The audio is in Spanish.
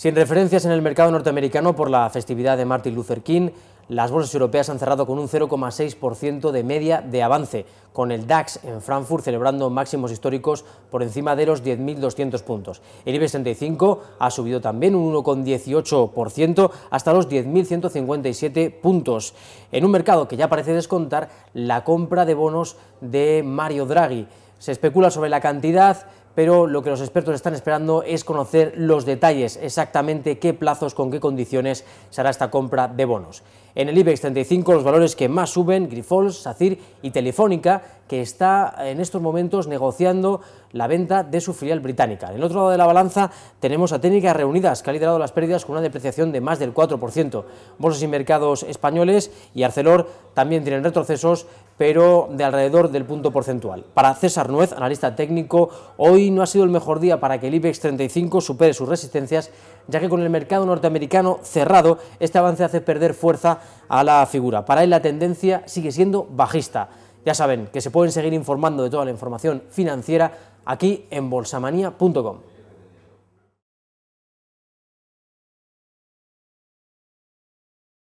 Sin referencias en el mercado norteamericano por la festividad de Martin Luther King, las bolsas europeas han cerrado con un 0,6% de media de avance, con el DAX en Frankfurt celebrando máximos históricos por encima de los 10.200 puntos. El IBEX 35 ha subido también un 1,18% hasta los 10.157 puntos, en un mercado que ya parece descontar la compra de bonos de Mario Draghi. Se especula sobre la cantidad, pero lo que los expertos están esperando es conocer los detalles, exactamente qué plazos, con qué condiciones se hará esta compra de bonos. En el IBEX 35 los valores que más suben, Grifols, SACIR y Telefónica, que está en estos momentos negociando la venta de su filial británica. En el otro lado de la balanza tenemos a Técnicas Reunidas, que ha liderado las pérdidas con una depreciación de más del 4%. Bolsas y mercados españoles y Arcelor también tienen retrocesos, pero de alrededor del punto porcentual. Para César Nuez, analista técnico, hoy no ha sido el mejor día para que el IBEX 35 supere sus resistencias, ya que con el mercado norteamericano cerrado, este avance hace perder fuerza a la figura. Para él la tendencia sigue siendo bajista. Ya saben que se pueden seguir informando de toda la información financiera aquí en bolsamanía.com.